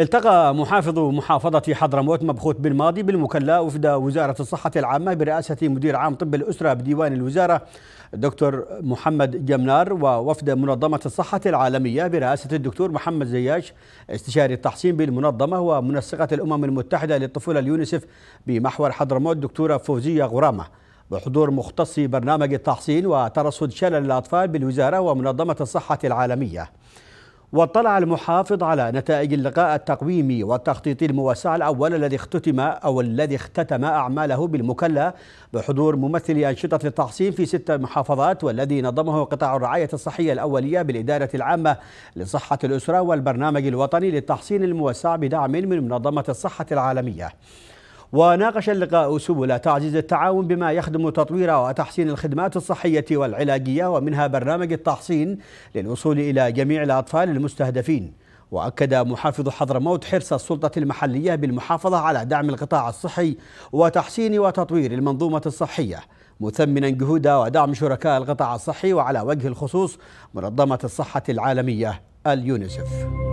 التقى محافظ محافظة حضرموت مبخوت بن ماضي بالمكلا وفد وزارة الصحة العامة برئاسة مدير عام طب الأسرة بديوان الوزارة الدكتور محمد جمنار ووفد منظمة الصحة العالمية برئاسة الدكتور محمد زياش استشاري التحصين بالمنظمة ومنسقة الأمم المتحدة للطفولة اليونسف بمحور حضرموت دكتورة فوزية غرامة بحضور مختص برنامج التحصين وترصد شلل الأطفال بالوزارة ومنظمة الصحة العالمية واطلع المحافظ على نتائج اللقاء التقويمي والتخطيط الموسع الأول الذي اختتم أو الذي اختتم أعماله بالمكلا بحضور ممثلي أنشطة التحصين في ست محافظات والذي نظمه قطاع الرعاية الصحية الأولية بالإدارة العامة لصحة الأسرة والبرنامج الوطني للتحصين الموسع بدعم من منظمة الصحة العالمية. وناقش اللقاء سبل تعزيز التعاون بما يخدم تطوير وتحسين الخدمات الصحية والعلاجية ومنها برنامج التحصين للوصول إلى جميع الأطفال المستهدفين وأكد محافظ حضرموت حرص السلطة المحلية بالمحافظة على دعم القطاع الصحي وتحسين وتطوير المنظومة الصحية مثمنا جهود ودعم شركاء القطاع الصحي وعلى وجه الخصوص منظمة الصحة العالمية اليونيسف